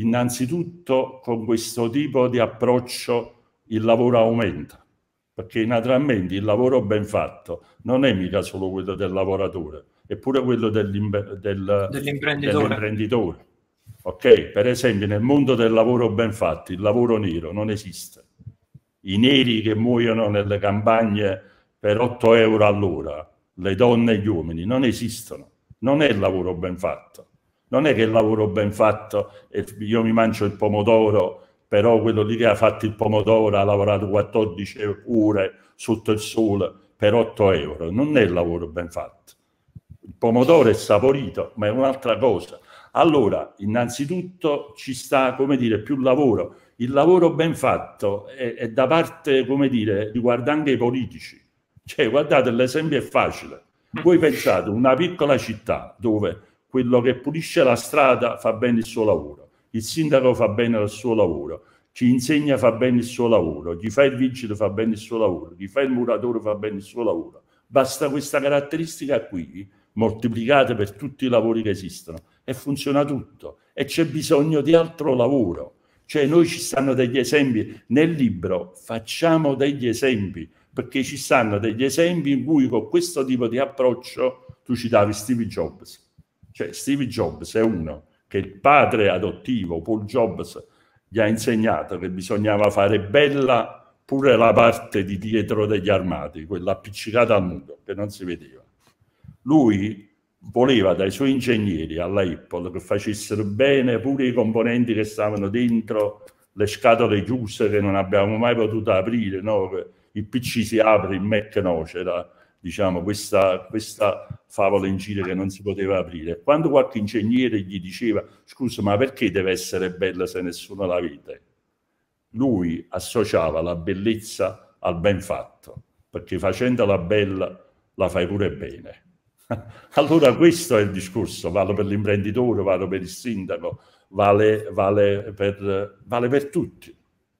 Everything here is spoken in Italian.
Innanzitutto con questo tipo di approccio il lavoro aumenta, perché naturalmente il lavoro ben fatto non è mica solo quello del lavoratore, è pure quello del, dell'imprenditore. dell'imprenditore. Ok, per esempio nel mondo del lavoro ben fatto il lavoro nero non esiste. I neri che muoiono nelle campagne per 8 euro all'ora, le donne e gli uomini, non esistono. Non è il lavoro ben fatto non è che il lavoro ben fatto, e io mi mangio il pomodoro, però quello lì che ha fatto il pomodoro ha lavorato 14 ore sotto il sole per 8 euro, non è il lavoro ben fatto. Il pomodoro è saporito, ma è un'altra cosa. Allora, innanzitutto ci sta, come dire, più lavoro. Il lavoro ben fatto è, è da parte, come dire, riguarda anche i politici. Cioè, guardate, l'esempio è facile. Voi pensate, una piccola città dove quello che pulisce la strada fa bene il suo lavoro, il sindaco fa bene il suo lavoro, ci insegna fa bene il suo lavoro, chi fa il vigile fa bene il suo lavoro, chi fa il muratore fa bene il suo lavoro. Basta questa caratteristica qui, moltiplicate per tutti i lavori che esistono, e funziona tutto. E c'è bisogno di altro lavoro. Cioè noi ci stanno degli esempi nel libro, facciamo degli esempi, perché ci stanno degli esempi in cui con questo tipo di approccio tu citavi Steve Jobs cioè Steve Jobs è uno che il padre adottivo, Paul Jobs, gli ha insegnato che bisognava fare bella pure la parte di dietro degli armati, quella appiccicata al muro, che non si vedeva. Lui voleva dai suoi ingegneri alla Apple che facessero bene pure i componenti che stavano dentro le scatole chiuse che non abbiamo mai potuto aprire, no? il PC si apre, il Mac no, c'era diciamo, questa, questa favola in giro che non si poteva aprire. Quando qualche ingegnere gli diceva, scusa, ma perché deve essere bella se nessuno la vede? Lui associava la bellezza al ben fatto, perché facendola bella la fai pure bene. allora questo è il discorso, vale per l'imprenditore, vale per il sindaco, vale, vale, per, vale per tutti.